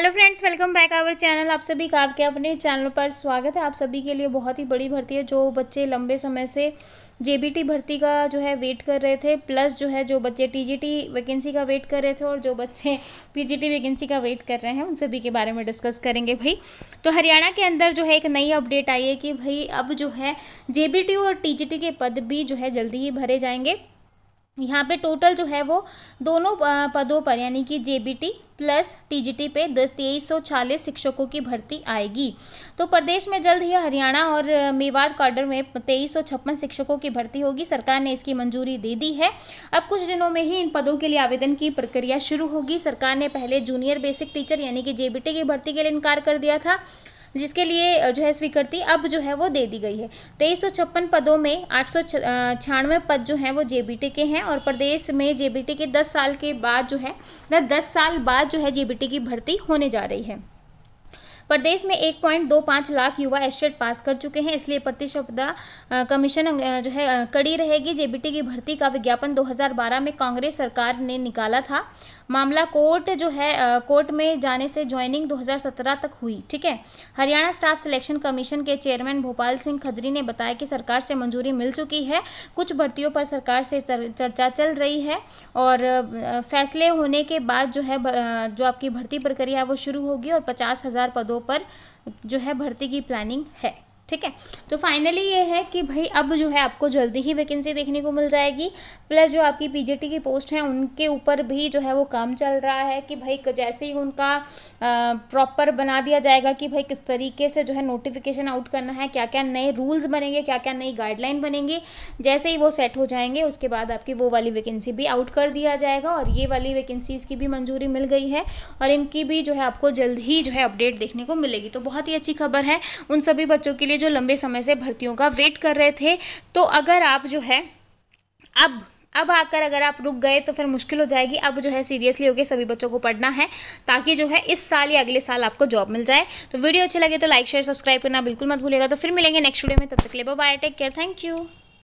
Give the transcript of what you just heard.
hello friends welcome back our channel आप सभी का आपके अपने चैनल पर स्वागत है आप सभी के लिए बहुत ही बड़ी भर्ती है जो बच्चे लंबे समय से जेबीटी भर्ती का जो है वेट कर रहे थे प्लस जो है जो बच्चे टीजीटी वैकेंसी का वेट कर रहे थे और जो बच्चे पीजीटी वैकेंसी का वेट कर रहे हैं उन सभी के बारे में डिस्कस करेंगे भाई तो हरियाणा के अंदर जो है एक नई अपडेट आई है कि भाई अब जो है जे और टी के पद भी जो है जल्दी ही भरे जाएंगे यहाँ पे टोटल जो है वो दोनों पदों पर यानी कि टी प्लस टीजीटी पे तेईस सौ चालीस शिक्षकों की भर्ती आएगी तो प्रदेश में जल्द ही हरियाणा और मेवात कॉर्डर में तेईस सौ छप्पन शिक्षकों की भर्ती होगी सरकार ने इसकी मंजूरी दे दी है अब कुछ दिनों में ही इन पदों के लिए आवेदन की प्रक्रिया शुरू होगी सरकार ने पहले जूनियर बेसिक टीचर यानी कि टी की भर्ती के लिए इनकार कर दिया था जिसके लिए जो है स्वीकृति अब जो है वो दे दी गई है तेईस पदों में आठ पद जो हैं वो जेबीटी के हैं और प्रदेश में जेबीटी के 10 साल के बाद जो है ना साल बाद जो है जेबीटी की भर्ती होने जा रही है प्रदेश में एक पॉइंट दो पाँच लाख युवा एसटेट पास कर चुके हैं इसलिए प्रतिशब्दा कमीशन जो है कड़ी रहेगी जेबीटी की भर्ती का विज्ञापन 2012 में कांग्रेस सरकार ने निकाला था मामला कोर्ट जो है कोर्ट में जाने से ज्वाइनिंग 2017 तक हुई ठीक है हरियाणा स्टाफ सिलेक्शन कमीशन के चेयरमैन भोपाल सिंह खदरी ने बताया कि सरकार से मंजूरी मिल चुकी है कुछ भर्तियों पर सरकार से चर्चा चल रही है और फैसले होने के बाद जो है जो आपकी भर्ती प्रक्रिया है वो शुरू होगी और पचास हज़ार पदों पर जो है भर्ती की प्लानिंग है ठीक है तो फाइनली ये है कि भाई अब जो है आपको जल्दी ही वैकेंसी देखने को मिल जाएगी प्लस जो आपकी पीजीटी की पोस्ट हैं उनके ऊपर भी जो है वो काम चल रहा है कि भाई जैसे ही उनका प्रॉपर बना दिया जाएगा कि भाई किस तरीके से जो है नोटिफिकेशन आउट करना है क्या क्या नए रूल्स बनेंगे क्या क्या नई गाइडलाइन बनेंगे जैसे ही वो सेट हो जाएंगे उसके बाद आपकी वो वाली वैकेंसी भी आउट कर दिया जाएगा और ये वाली वैकेंसीज़ की भी मंजूरी मिल गई है और इनकी भी जो है आपको जल्द ही जो है अपडेट देखने को मिलेगी तो बहुत ही अच्छी खबर है उन सभी बच्चों के लिए जो लंबे समय से भर्तियों का वेट कर रहे थे तो अगर आप जो है अब अब आकर अगर आप रुक गए तो फिर मुश्किल हो जाएगी अब जो है सीरियसली होके सभी बच्चों को पढ़ना है ताकि जो है इस साल या अगले साल आपको जॉब मिल जाए तो वीडियो अच्छी लगे तो लाइक शेयर सब्सक्राइब करना बिल्कुल मत भूलेगा तो फिर मिलेंगे नेक्स्ट वीडियो में तब तक ले bye take care thank you